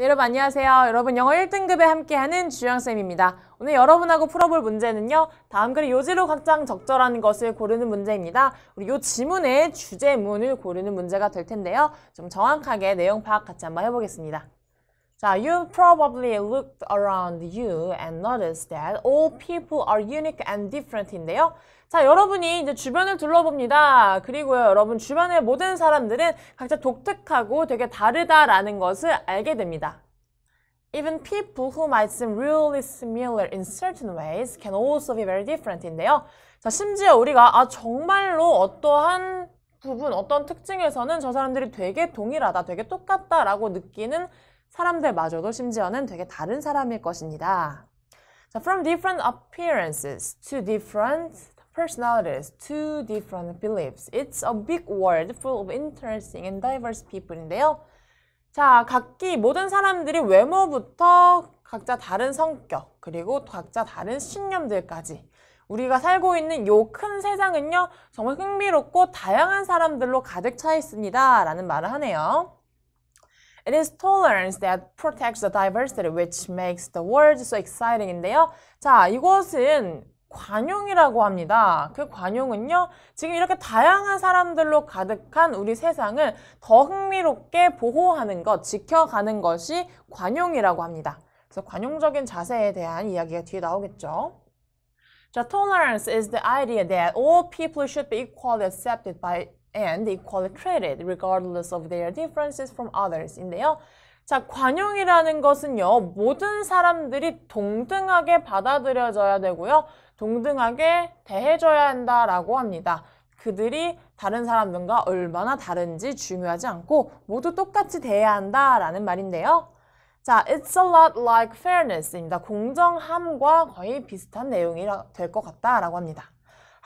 네, 여러분 안녕하세요. 여러분 영어 1등급에 함께하는 주영쌤입니다. 오늘 여러분하고 풀어볼 문제는요. 다음 글리 요지로 각장 적절한 것을 고르는 문제입니다. 우리 요 지문의 주제문을 고르는 문제가 될 텐데요. 좀 정확하게 내용 파악 같이 한번 해보겠습니다. 자, you probably looked around you and noticed that all people are unique and different인데요. 자, 여러분이 이제 주변을 둘러봅니다. 그리고요, 여러분 주변의 모든 사람들은 각자 독특하고 되게 다르다라는 것을 알게 됩니다. Even people who might seem really similar in certain ways can also be very different인데요. 자, 심지어 우리가 아 정말로 어떠한 부분, 어떤 특징에서는 저 사람들이 되게 동일하다, 되게 똑같다라고 느끼는 사람들마저도 심지어는 되게 다른 사람일 것입니다. 자, from different appearances to different personalities to different beliefs. It's a big world full of interesting and diverse people인데요. 자, 각기 모든 사람들이 외모부터 각자 다른 성격, 그리고 각자 다른 신념들까지 우리가 살고 있는 요 큰 세상은요, 정말 흥미롭고 다양한 사람들로 가득 차 있습니다. 라는 말을 하네요. It is tolerance that protects the diversity which makes the world so exciting인데요. 자, 이것은 관용이라고 합니다. 그 관용은요, 지금 이렇게 다양한 사람들로 가득한 우리 세상을 더 흥미롭게 보호하는 것, 지켜가는 것이 관용이라고 합니다. 그래서 관용적인 자세에 대한 이야기가 뒤에 나오겠죠. 자, tolerance is the idea that all people should be equally accepted by and equal credit regardless of their differences from others인데요. 자, 관용이라는 것은요, 모든 사람들이 동등하게 받아들여져야 되고요, 동등하게 대해줘야 한다라고 합니다. 그들이 다른 사람들과 얼마나 다른지 중요하지 않고 모두 똑같이 대해야 한다라는 말인데요. 자, it's a lot like fairness입니다. 공정함과 거의 비슷한 내용이 될 것 같다라고 합니다.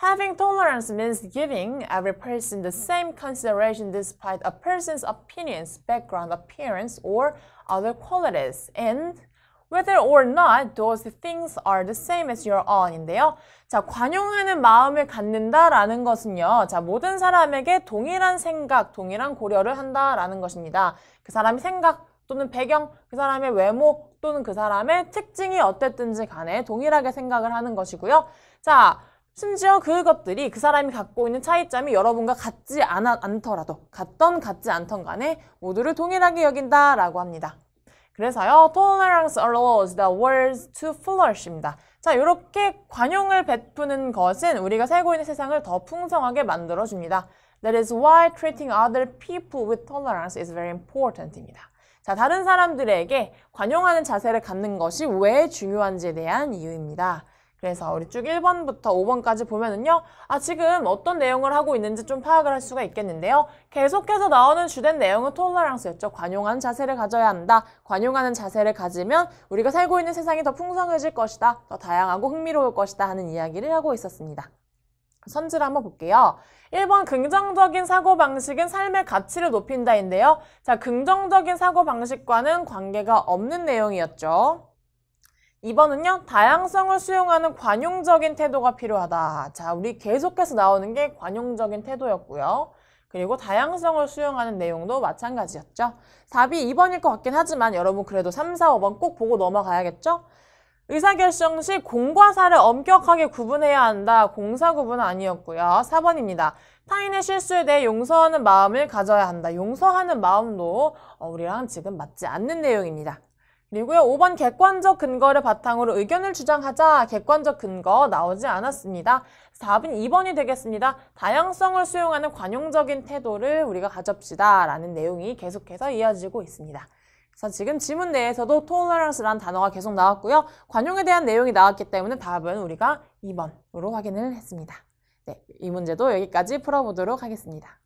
Having tolerance means giving every person the same consideration despite a person's opinions, background, appearance, or other qualities, and whether or not those things are the same as your own인데요. 자, 관용하는 마음을 갖는다라는 것은요. 자, 모든 사람에게 동일한 생각, 동일한 고려를 한다라는 것입니다. 그 사람의 생각 또는 배경, 그 사람의 외모 또는 그 사람의 특징이 어땠든지 간에 동일하게 생각을 하는 것이고요. 자, 심지어 그것들이 그 사람이 갖고 있는 차이점이 여러분과 같지 않, 않더라도 같던 같지 않던 간에 모두를 동일하게 여긴다라고 합니다. 그래서요, tolerance allows the world to flourish입니다. 자, 이렇게 관용을 베푸는 것은 우리가 살고 있는 세상을 더 풍성하게 만들어줍니다. That is why treating other people with tolerance is very important입니다. 자, 다른 사람들에게 관용하는 자세를 갖는 것이 왜 중요한지에 대한 이유입니다. 그래서 우리 쭉 1번부터 5번까지 보면은요. 아, 지금 어떤 내용을 하고 있는지 좀 파악을 할 수가 있겠는데요. 계속해서 나오는 주된 내용은 톨러랑스였죠. 관용한 자세를 가져야 한다. 관용하는 자세를 가지면 우리가 살고 있는 세상이 더 풍성해질 것이다. 더 다양하고 흥미로울 것이다 하는 이야기를 하고 있었습니다. 선지를 한번 볼게요. 1번 긍정적인 사고방식은 삶의 가치를 높인다인데요. 자, 긍정적인 사고방식과는 관계가 없는 내용이었죠. 2번은요. 다양성을 수용하는 관용적인 태도가 필요하다. 자, 우리 계속해서 나오는 게 관용적인 태도였고요. 그리고 다양성을 수용하는 내용도 마찬가지였죠. 답이 2번일 것 같긴 하지만 여러분 그래도 3, 4, 5번 꼭 보고 넘어가야겠죠? 의사결정 시 공과 사를 엄격하게 구분해야 한다. 공사 구분 아니었고요. 4번입니다. 타인의 실수에 대해 용서하는 마음을 가져야 한다. 용서하는 마음도 어, 우리랑 지금 맞지 않는 내용입니다. 그리고요, 5번 객관적 근거를 바탕으로 의견을 주장하자 객관적 근거 나오지 않았습니다. 4번 2번이 되겠습니다. 다양성을 수용하는 관용적인 태도를 우리가 가져시다 라는 내용이 계속해서 이어지고 있습니다. 그래서 지금 지문 내에서도 tolerance라는 단어가 계속 나왔고요. 관용에 대한 내용이 나왔기 때문에 답은 우리가 2번으로 확인을 했습니다. 네, 이 문제도 여기까지 풀어보도록 하겠습니다.